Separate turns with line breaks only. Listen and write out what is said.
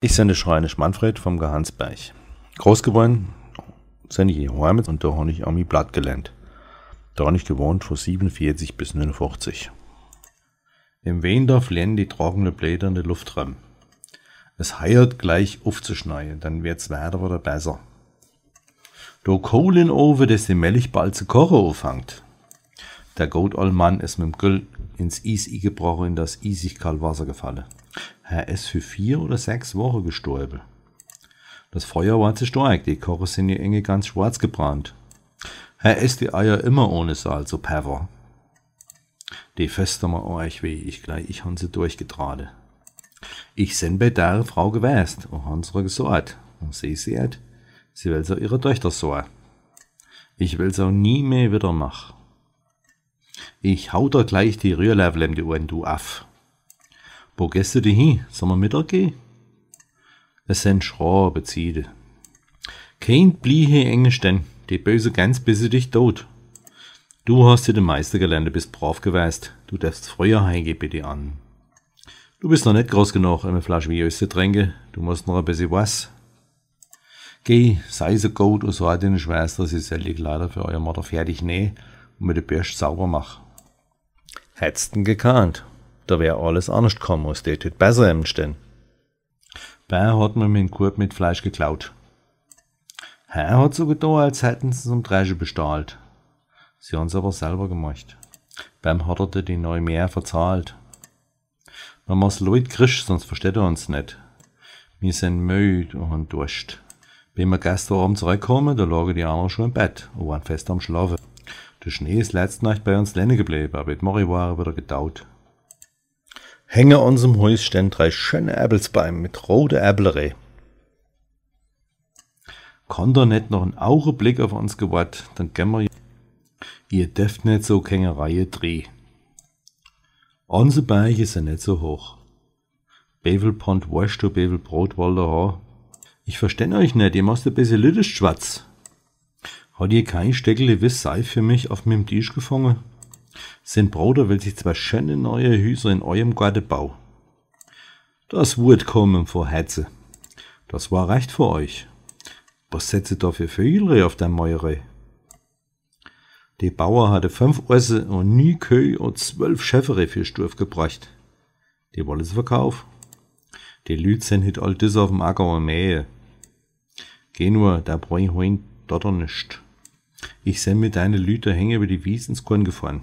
Ich sende Schreinisch Manfred vom Gehansberg. Groß geworden sende ich die Räume und da habe ich auch mein Blatt gelernt. Da habe ich gewohnt von 47 bis 49. Im Wendorf lernen die trockenen Blätter in der Luft rum. Es heiert gleich aufzuschneien, dann wird's weiter oder besser. Da Kohlen over, dass die Milch bald zu kochen aufhängt. Der Goldallmann ist mit dem Güll ins Eis gebrochen, in das eisig Kaltwasser gefallen. Er ist für vier oder sechs Wochen gestorben. Das Feuer war zu stark, die Koche sind die Enge ganz schwarz gebrannt. Er isst die Eier immer ohne Salz, so Pfeffer. Die fester mal euch weh, ich gleich, ich han sie durchgetrade. Ich sind bei der Frau gewesen und han sie gesagt. Und sie seht, sie will so ihre Töchter so. Ich will auch nie mehr wieder machen. Ich hau dir gleich die Rührlevel in die Ohren, du Aff. Wo gehst du denn hin? Sollen wir Mittag gehen? Es sind Schraube bezieht. Kein bliehe Engelstein, die böse Gans sie dich tot. Du hast dir den Meister gelernt, bist brav gewesen. Du darfst früher heimgehen, bitte an. Du bist noch nicht groß genug, eine Flasche wie zu trinken. Du musst noch ein bisschen was. Geh, sei so gut und sag deine Schwester, sie soll dich leider für euer Mutter fertig nähen und mit der Bürste sauber machen. Hättest du gekannt da wäre alles anders gekommen, es dort hätte besser entstehen. Bern hat man mir meinen Korb mit Fleisch geklaut. Herr hat so getan, als hätten sie es um Dresche bestahlt. Sie haben es aber selber gemacht. Beim hat er die neue mehr verzahlt. Man muss Leute krisch, sonst versteht er uns nicht. Wir sind müde und Durst. Wenn wir gestern Abend zurückkommen, da lagen die anderen schon im Bett und waren fest am Schlafen. Der Schnee ist letzte Nacht bei uns länger geblieben, aber die Marie war wieder getaut. Hänge unserem Huis stehen drei schöne Äppels beim mit roter Äppelere. Kann er nicht noch einen Augenblick auf uns gewartet, dann gehen wir. Ihr dürft nicht so keine Reihe drehen. Unsere Berge sind nicht so hoch. Bevelpont wascht du Bevelbrot wollte Ich verstehe euch nicht, ihr macht ein bisschen Littisch schwarz. Hat ihr kein Steckle Wiss Seif für mich auf meinem Tisch gefangen? Sein Bruder will sich zwei schöne neue Häuser in eurem Garten bauen. Das wird kommen, vor Hetze. Das war recht für euch. Was setzt ihr da für Vögel auf der Meure? Die Bauer hatte fünf Ochse und nie Kühe und zwölf Schäfere für Sturf gebracht. Die wollen sie verkaufen. Die Lüt sind hit halt all das auf dem Acker und mähe. Geh nur, da brauch ich heun dotter nischt. Ich sind mit deine Lüter hängen über die Wiesen ins Korn gefahren.